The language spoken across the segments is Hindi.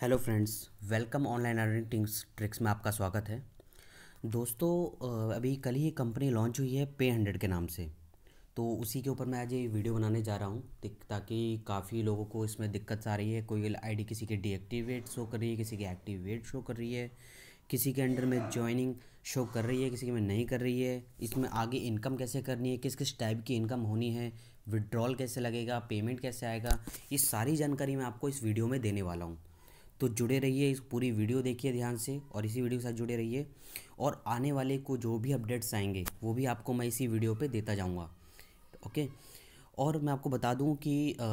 Hello friends welcome online earning things tricks में आपका स्वागत है दोस्तों अभी कल ही कंपनी लॉन्च हुई है पे हंड्रेड के नाम से तो उसी के ऊपर मैं आज ये वीडियो बनाने जा रहा हूँ ताकि काफ़ी लोगों को इसमें दिक्कत आ रही है कोई आईडी किसी के डीएक्टिवेट शो कर रही है किसी की एक्टिवेट शो कर रही है किसी के अंडर में ज्वाइनिंग शो कर रही है किसी के में नहीं कर रही है इसमें आगे इनकम कैसे करनी है किस किस टाइप की इनकम होनी है विड्रॉल कैसे लगेगा पेमेंट कैसे आएगा ये सारी जानकारी मैं आपको इस वीडियो में देने वाला हूँ तो जुड़े रहिए इस पूरी वीडियो देखिए ध्यान से और इसी वीडियो के साथ जुड़े रहिए और आने वाले को जो भी अपडेट्स आएंगे वो भी आपको मैं इसी वीडियो पे देता जाऊँगा ओके और मैं आपको बता दूं कि आ,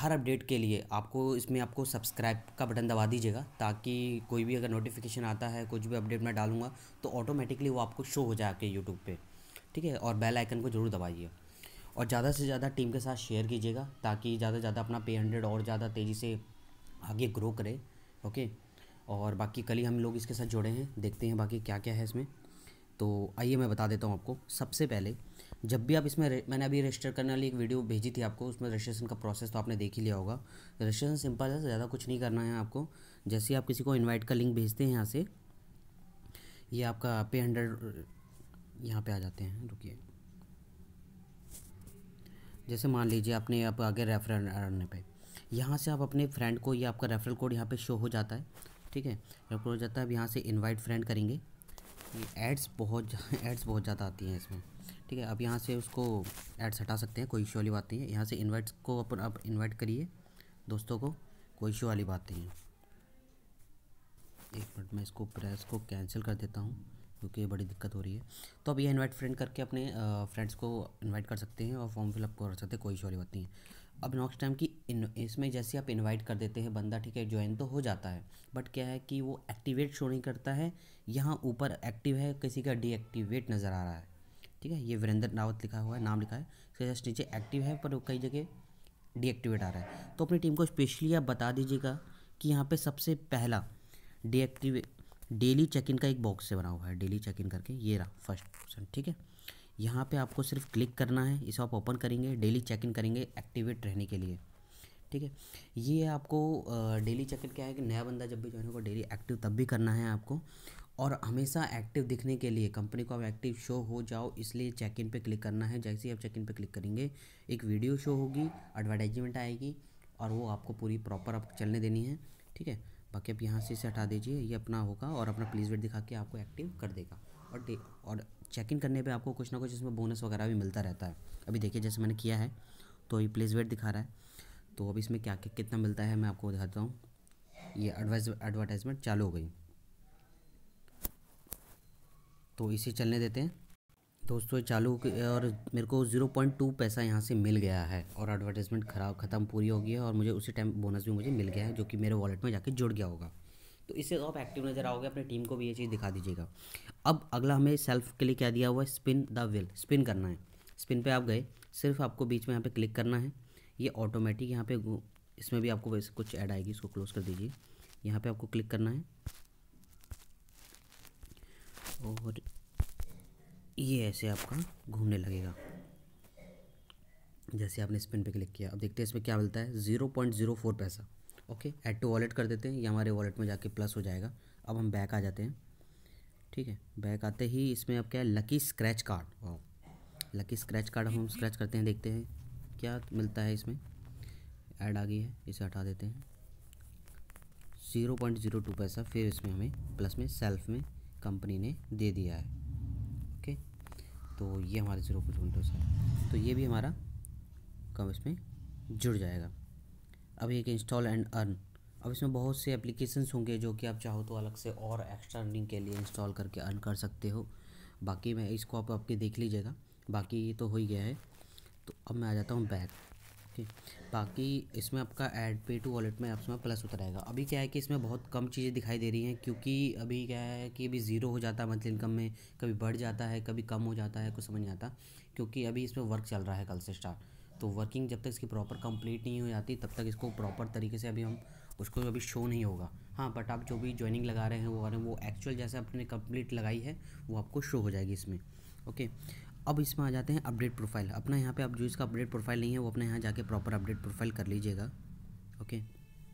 हर अपडेट के लिए आपको इसमें आपको सब्सक्राइब का बटन दबा दीजिएगा ताकि कोई भी अगर नोटिफिकेशन आता है कुछ भी अपडेट मैं डालूँगा तो ऑटोमेटिकली वो आपको शो हो जाए आपके यूट्यूब पर ठीक है और बेल आइकन को ज़रूर दबाइए और ज़्यादा से ज़्यादा टीम के साथ शेयर कीजिएगा ताकि ज़्यादा से ज़्यादा अपना पे हंड्रेड और ज़्यादा तेज़ी से आगे ग्रो करे ओके और बाकी कल ही हम लोग इसके साथ जुड़े हैं देखते हैं बाकी क्या क्या है इसमें तो आइए मैं बता देता हूँ आपको सबसे पहले जब भी आप इसमें मैंने अभी रजिस्टर करने वाली एक वीडियो भेजी थी आपको उसमें रजिस्ट्रेशन का प्रोसेस तो आपने देख ही लिया होगा रजिस्ट्रेशन सिंपल है ज़्यादा कुछ नहीं करना है आपको जैसे आप किसी को इनवाइट का लिंक भेजते हैं यहाँ से ये आपका पे हंड्रेड यहाँ पर आ जाते हैं रुकिए जैसे मान लीजिए आपने आप आगे रेफर पर यहाँ से आप अपने फ्रेंड को या आपका रेफरल कोड यहाँ पे शो हो जाता है ठीक है रेफर हो जाता है अब यहाँ से इनवाइट फ्रेंड करेंगे एड्स बहुत एड्स बहुत ज़्यादा आती हैं इसमें ठीक है अब यहाँ से उसको एड्स हटा सकते हैं कोई इशू वाली बात नहीं है यहाँ से इन्वाइट्स को अपन आप इन्वाइट करिए दोस्तों को कोई इशू वाली बात नहीं है एक मिनट मैं इसको प्रेस को कैंसिल कर देता हूँ क्योंकि बड़ी दिक्कत हो रही है तो अब ये इनवाइट फ्रेंड करके अपने फ्रेंड्स को इनवाइट कर सकते हैं और फॉर्म फिलअप कर सकते हैं कोई शोरी बात नहीं है अब नॉक्स टाइम की इसमें जैसे आप इनवाइट कर देते हैं बंदा ठीक है ज्वाइन तो हो जाता है बट क्या है कि वो एक्टिवेट शो नहीं करता है यहाँ ऊपर एक्टिव है किसी का डीएक्टिवेट नज़र आ रहा है ठीक है ये वीरेंद्र रावत लिखा हुआ है नाम लिखा है जस्ट नीचे एक्टिव है पर कई जगह डीएक्टिवेट आ रहा है तो अपनी टीम को स्पेशली आप बता दीजिएगा कि यहाँ पर सबसे पहला डीएक्टिवेट डेली चेक इन का एक बॉक्स से बना हुआ है डेली चेक इन करके ये रहा फर्स्ट ऑप्शन ठीक है यहाँ पे आपको सिर्फ क्लिक करना है इसे आप ओपन करेंगे डेली चेक इन करेंगे एक्टिवेट रहने के लिए ठीक है ये आपको डेली चेक इन क्या है कि नया बंदा जब भी ज्वाइन होगा डेली एक्टिव तब भी करना है आपको और हमेशा एक्टिव दिखने के लिए कंपनी को आप एक्टिव शो हो जाओ इसलिए चेक इन पे क्लिक करना है जैसे ही आप चेक इन पे क्लिक करेंगे एक वीडियो शो होगी एडवर्टाइजमेंट आएगी और वो आपको पूरी प्रॉपर आपको चलने देनी है ठीक है बाकी आप यहाँ से इसे हटा दीजिए ये अपना होगा और अपना प्लीज़ वेट दिखा के आपको एक्टिव कर देगा और और चेक इन करने पे आपको कुछ ना कुछ इसमें बोनस वगैरह भी मिलता रहता है अभी देखिए जैसे मैंने किया है तो ये प्लीज़ वेट दिखा रहा है तो अब इसमें क्या क्या कितना मिलता है मैं आपको दिखाता हूँ ये एडवाइज एडवर्टाइजमेंट चालू हो गई तो इसे चलने देते हैं दोस्तों चालू और मेरे को ज़ीरो पॉइंट टू पैसा यहाँ से मिल गया है और एडवर्टाइजमेंट ख़राब ख़त्म पूरी हो गई है और मुझे उसी टाइम बोनस भी मुझे मिल गया है जो कि मेरे वॉलेट में जाके जुड़ गया होगा तो इससे तो आप एक्टिव नज़र आओगे अपनी टीम को भी ये चीज़ दिखा दीजिएगा अब अगला हमें सेल्फ के लिए क्या दिया हुआ है स्पिन द विल स्पिन करना है स्पिन पर आप गए सिर्फ आपको बीच में यहाँ पर क्लिक करना है ये ऑटोमेटिक यहाँ पे इसमें भी आपको वैसे कुछ ऐड आएगी इसको क्लोज कर दीजिए यहाँ पे आपको क्लिक करना है और ये ऐसे आपका घूमने लगेगा जैसे आपने स्पिन पे क्लिक किया अब देखते हैं इसमें क्या मिलता है ज़ीरो पॉइंट ज़ीरो फोर पैसा ओके ऐड टू वॉलेट कर देते हैं ये हमारे वॉलेट में जाके प्लस हो जाएगा अब हम बैक आ जाते हैं ठीक है बैक आते ही इसमें अब क्या है lucky scratch card wow lucky scratch card हम स्क्रैच करते हैं देखते हैं क्या मिलता है इसमें ऐड आ गई है इसे हटा देते हैं ज़ीरो पॉइंट ज़ीरो टू पैसा फिर इसमें हमें प्लस में सेल्फ में कंपनी ने दे दिया है तो ये हमारे जीरो कुछ विंडोज है तो ये भी हमारा कम इसमें जुड़ जाएगा अब एक इंस्टॉल एंड अर्न अब इसमें बहुत से एप्लीकेशंस होंगे जो कि आप चाहो तो अलग से और एक्स्ट्रा अर्निंग के लिए इंस्टॉल करके अर्न कर सकते हो बाकी मैं इसको आप आपके देख लीजिएगा बाकी ये तो हो ही गया है तो अब मैं आ जाता हूँ बैक ठीक बाकी इसमें आपका एड पे टू वॉलेट में आपसे प्लस होता रहेगा अभी क्या है कि इसमें बहुत कम चीज़ें दिखाई दे रही हैं क्योंकि अभी क्या है कि अभी ज़ीरो हो जाता है मंथली इनकम में कभी बढ़ जाता है कभी कम हो जाता है कुछ समझ नहीं आता क्योंकि अभी इसमें वर्क चल रहा है कल से स्टार्ट तो वर्किंग जब तक इसकी प्रॉपर कंप्लीट नहीं हो जाती तब तक इसको प्रॉपर तरीके से अभी हम उसको अभी शो नहीं होगा हाँ बट आप जो भी ज्वाइनिंग लगा रहे हैं वो वो एक्चुअल जैसे आपने कंप्लीट लगाई है वो आपको शो हो जाएगी इसमें ओके okay. अब इसमें आ जाते हैं अपडेट प्रोफाइल अपना यहाँ पे आप जो इसका अपडेट प्रोफाइल नहीं है वो अपने यहाँ जाके प्रॉपर अपडेट प्रोफाइल कर लीजिएगा ओके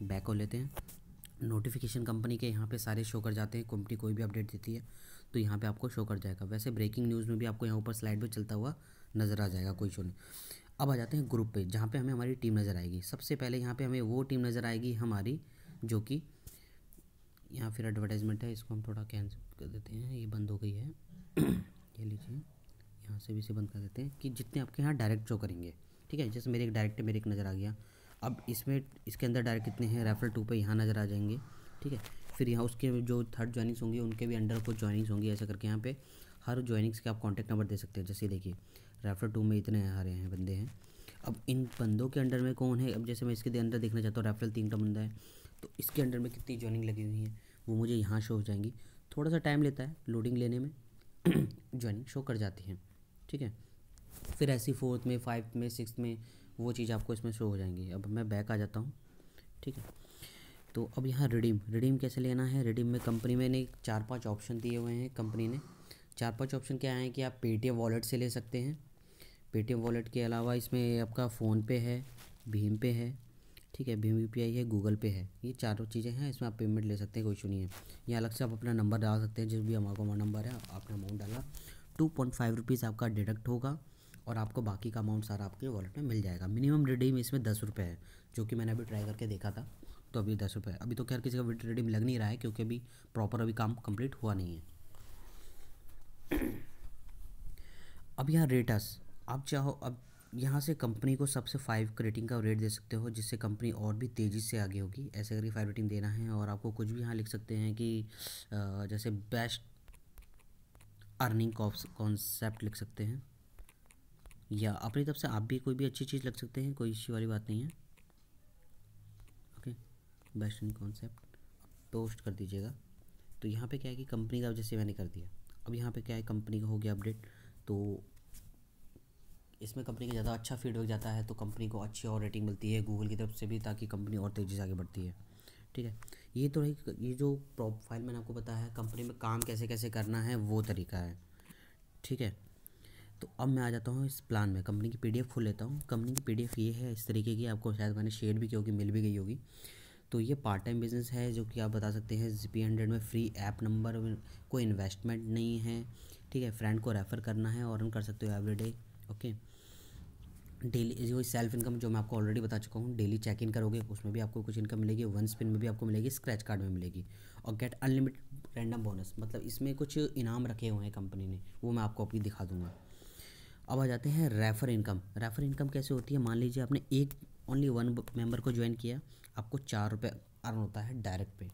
बैक हो लेते हैं नोटिफिकेशन कंपनी के यहाँ पे सारे शो कर जाते हैं कंपनी कोई भी अपडेट देती है तो यहाँ पे आपको शो कर जाएगा वैसे ब्रेकिंग न्यूज़ में भी आपको यहाँ ऊपर स्लाइड पर चलता हुआ नज़र आ जाएगा कोई शो नहीं अब आ जाते हैं ग्रुप पे जहाँ पे हमें हमारी टीम नज़र आएगी सबसे पहले यहाँ पे हमें वो टीम नज़र आएगी हमारी जो कि यहाँ फिर एडवर्टाइजमेंट है इसको हम थोड़ा कैंसिल कर देते हैं ये बंद हो गई है ये लीजिए यहाँ से भी इसे बंद कर देते हैं कि जितने आपके यहाँ डायरेक्ट शो करेंगे ठीक है जैसे मेरे एक डायरेक्ट मेरे एक नज़र आ गया अब इसमें इसके अंदर डायरेक्ट कितने हैं रेफरल टू पर यहाँ नज़र आ जाएंगे ठीक है फिर यहाँ उसके जो थर्ड ज्वाइनिंग्स होंगी उनके भी अंडर कुछ ज्वाइनिंग्स होंगी ऐसा करके यहाँ पे हर ज्वाइनिंग्स के आप कॉन्टैक्ट नंबर दे सकते हैं जैसे देखिए रेफर टू में इतने रहे हैं बंदे हैं अब इन बंदों के अंडर में कौन है अब जैसे मैं इसके अंदर देखना चाहता हूँ रेफरल तीन का बंदा है तो इसके अंडर में कितनी ज्वाइनिंग लगी हुई है वो मुझे यहाँ शो हो जाएंगी थोड़ा सा टाइम लेता है लोडिंग लेने में ज्वाइनिंग शो कर जाती हैं ठीक है फिर ऐसी फोर्थ में फाइव में सिक्स में वो चीज़ आपको इसमें शो हो जाएंगी अब मैं बैक आ जाता हूँ ठीक है तो अब यहाँ रिडीम रिडीम कैसे लेना है रिडीम में कंपनी में नहीं चार पांच ऑप्शन दिए हुए हैं कंपनी ने चार पांच ऑप्शन क्या हैं कि आप पेटीएम वॉलेट से ले सकते हैं पेटीएम वॉलेट के अलावा इसमें आपका फ़ोन पे है भीम पे है ठीक है भीम आई है गूगल पे है ये चारों चीज़ें हैं इसमें आप पेमेंट ले सकते हैं कोई इशू नहीं है यहाँ अलग से आप अपना नंबर डाल सकते हैं जिस भी हमारा हमारा नंबर है आप number two point five rupees आपका डिडक्ट होगा और आपको बाकी का अमाउंट सारा आपके वॉलेट में मिल जाएगा मिनिमम रिडीम इसमें दस रुपये है जो कि मैंने अभी ट्राई करके देखा था तो अभी दस रुपये अभी तो खैर किसी का रिडीम लग नहीं रहा है क्योंकि अभी प्रॉपर अभी काम कंप्लीट हुआ नहीं है अब यहाँ रेटस आप चाहो अब यहाँ से कंपनी को सबसे फाइव रेटिंग का रेट दे सकते हो जिससे कंपनी और भी तेज़ी से आगे होगी ऐसे करके फाइव रेटिंग देना है और आपको कुछ भी यहाँ लिख सकते हैं कि जैसे बेस्ट अर्निंग कॉन्सेप्ट लिख सकते हैं या अपनी तरफ से आप भी कोई भी अच्छी चीज़ लग सकते हैं कोई इश्यू वाली बात नहीं है okay best in concept post कर दीजिएगा तो यहाँ पे क्या है कि कंपनी का जैसे मैंने कर दिया अब यहाँ पे क्या है कंपनी का हो गया अपडेट तो इसमें कंपनी का ज़्यादा अच्छा फीडबैक जाता है तो कंपनी को अच्छी और रेटिंग मिलती है गूगल की तरफ से भी ताकि कंपनी और तेज़ी से आगे बढ़ती है ठीक है ये तो रही ये जो प्रोफाइल मैंने आपको बताया है कंपनी में काम कैसे कैसे करना है वो तरीका है ठीक है तो अब मैं आ जाता हूँ इस प्लान में कंपनी की पीडीएफ खोल लेता हूँ कंपनी की पीडीएफ ये है इस तरीके की आपको शायद मैंने शेयर भी की होगी मिल भी गई होगी तो ये पार्ट टाइम बिजनेस है जो कि आप बता सकते हैं जी हंड्रेड में फ्री ऐप नंबर कोई इन्वेस्टमेंट नहीं है ठीक है फ्रेंड को रेफ़र करना है और कर सकते हो एवरीडे ओके डेली जो सेल्फ इनकम जो मैं आपको ऑलरेडी बता चुका हूँ डेली चेक इन करोगे उसमें भी आपको कुछ इनकम मिलेगी वन स्पिन में भी आपको मिलेगी स्क्रैच कार्ड में मिलेगी और गेट अनलिमिटेड रैंडम बोनस मतलब इसमें कुछ इनाम रखे हुए हैं कंपनी ने वो मैं आपको अभी दिखा दूंगा अब आ जाते हैं रेफर इनकम रेफर इनकम कैसे होती है मान लीजिए आपने एक ओनली वन मेंबर को ज्वाइन किया आपको चार रुपये अर्न होता है डायरेक्ट पे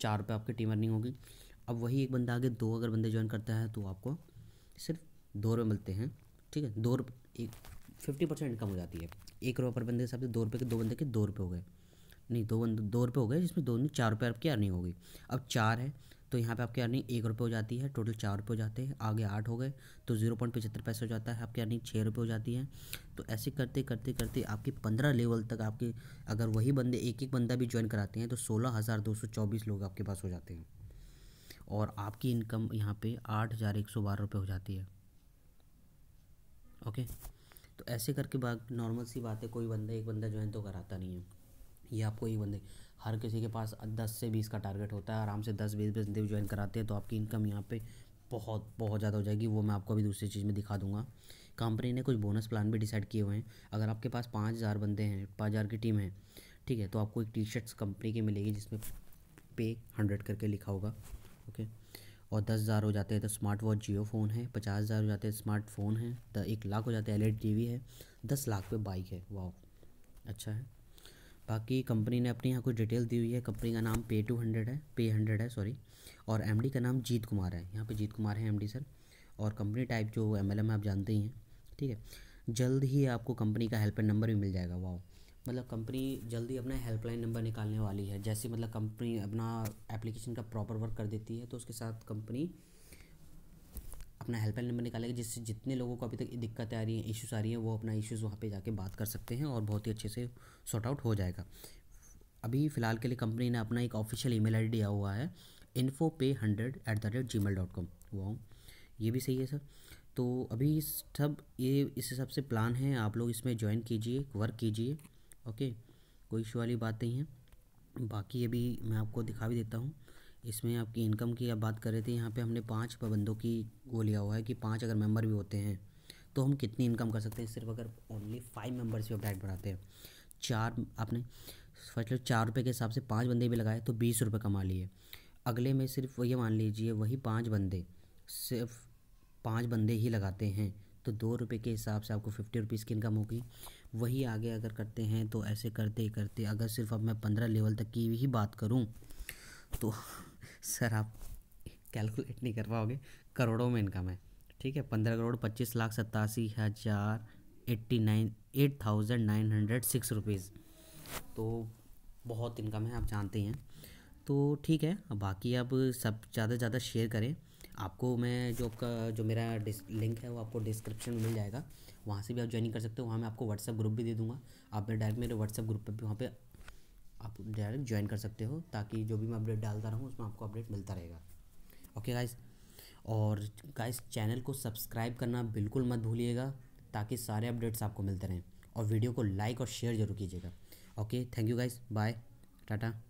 चार रुपये आपकी टीम अर्निंग होगी अब वही एक बंदा आगे दो अगर बंदे ज्वाइन करता है तो आपको सिर्फ दो रुपये मिलते हैं ठीक है दो रुपये एक फिफ्टी परसेंट इनकम हो जाती है एक रुपये पर बंदे के हिसाब से दो रुपये के दो बंदे के दो रुपये हो गए नहीं दो बंदे दो रुपये हो गए जिसमें दो चार रुपये आपकी अर्निंग होगी अब चार है तो यहाँ पे आपकी अर्निंग एक रुपये हो जाती है टोटल चार रुपये हो जाते हैं आगे आठ हो गए तो जीरो पॉइंट पचहत्तर पैसे हो जाता है आपकी अर्निंग छः रुपये हो जाती है तो ऐसे करते करते करते आपकी पंद्रह लेवल तक आपके अगर वही बंदे एक एक बंदा भी ज्वाइन कराते हैं तो सोलह हज़ार दो सौ चौबीस लोग आपके पास हो जाते हैं और आपकी इनकम यहाँ पे आठ हज़ार एक सौ बारह रुपये हो जाती है ओके तो ऐसे करके बात नॉर्मल सी बात है कोई बंदा एक बंदा ज्वाइन तो कराता नहीं है या आपको एक बंदे हर किसी के पास दस से बीस का टारगेट होता है आराम से दस बीस बंदे ज्वाइन कराते हैं तो आपकी इनकम यहाँ पे बहुत बहुत ज़्यादा हो जाएगी वो मैं आपको अभी दूसरी चीज़ में दिखा दूंगा कंपनी ने कुछ बोनस प्लान भी डिसाइड किए हुए हैं अगर आपके पास पाँच हज़ार बंदे हैं पाँच हज़ार की टीम है ठीक है तो आपको एक टी शर्ट्स कंपनी की मिलेगी जिसमें पे हंड्रेड करके लिखा होगा ओके और दस हज़ार हो जाते हैं तो स्मार्ट वॉच जियो फ़ोन है पचास हज़ार हो जाते हैं स्मार्टफोन है तो एक लाख हो जाते हैं एल वी e है दस लाख पे बाइक है वाह अच्छा है बाकी कंपनी ने अपने यहाँ कुछ डिटेल दी हुई है कंपनी का नाम पे टू हंड्रेड है पे हंड्रेड है सॉरी और एम का नाम जीत कुमार है यहाँ पर जीत कुमार है एम सर और कंपनी टाइप जो एम है आप जानते ही हैं ठीक है जल्द ही आपको कंपनी का हेल्पलाइन नंबर भी मिल जाएगा वाह मतलब कंपनी जल्दी अपना हेल्पलाइन नंबर निकालने वाली है जैसे मतलब कंपनी अपना एप्लीकेशन का प्रॉपर वर्क कर देती है तो उसके साथ कंपनी अपना हेल्पलाइन नंबर निकालेगी जिससे जितने लोगों को अभी तक दिक्कतें आ रही हैं इश्यूज़ आ रही हैं वो अपना इश्यूज़ वहाँ पे जाके बात कर सकते हैं और बहुत ही अच्छे से सॉर्ट आउट हो जाएगा अभी फ़िलहाल के लिए कंपनी ने अपना एक ऑफिशियल ईमेल आईडी दिया हुआ है info pay hundred at the rate Gmail dot com wow ये भी सही है सर तो अभी सब ये इस हिसाब से प्लान है आप लोग इसमें ज्वाइन कीजिए वर्क कीजिए ओके कोई इशू वाली बात नहीं है बाकी अभी मैं आपको दिखा भी देता हूँ इसमें आपकी इनकम की आप बात कर रहे थे यहाँ पे हमने पांच पाबंदों की वो लिया हुआ है कि पांच अगर मेंबर भी होते हैं तो हम कितनी इनकम कर सकते हैं सिर्फ अगर ओनली फाइव मेंबर्स भी अपडेट बढ़ाते हैं चार आपने फर्स्ट चार रुपये के हिसाब से पाँच बंदे भी लगाए तो बीस रुपये कमा लिए अगले में सिर्फ ये मान लीजिए वही पाँच बंदे सिर्फ पाँच बंदे ही लगाते हैं तो दो रुपये के हिसाब से आपको फिफ्टी रुपीज़ की इनकम होगी वही आगे अगर करते हैं तो ऐसे करते ही करते अगर सिर्फ अब मैं पंद्रह लेवल तक की ही बात करूँ तो सर आप कैलकुलेट नहीं कर पाओगे करोड़ों में इनकम है ठीक है पंद्रह करोड़ पच्चीस लाख सत्तासी हज़ार eighty nine eight thousand nine hundred six rupees तो बहुत इनकम है आप जानते हैं तो ठीक है बाकी आप सब ज़्यादा से ज़्यादा शेयर करें आपको मैं जो आपका जो मेरा लिंक है वो आपको डिस्क्रिप्शन में मिल जाएगा वहाँ से भी आप ज्वाइनिंग कर सकते हो वहाँ मैं आपको व्हाट्सअप ग्रुप भी दे दूँगा आप मेरे डायरेक्ट मेरे व्हाट्सअप ग्रुप पर भी वहाँ पर आप डायरेक्ट ज्वाइन कर सकते हो ताकि जो भी मैं अपडेट डालता रहूँ उसमें आपको अपडेट मिलता रहेगा ओके गाइस और गाइस चैनल को सब्सक्राइब करना बिल्कुल मत भूलिएगा ताकि सारे अपडेट्स आपको मिलते रहें और वीडियो को लाइक और शेयर जरूर कीजिएगा okay thank you guys bye Tata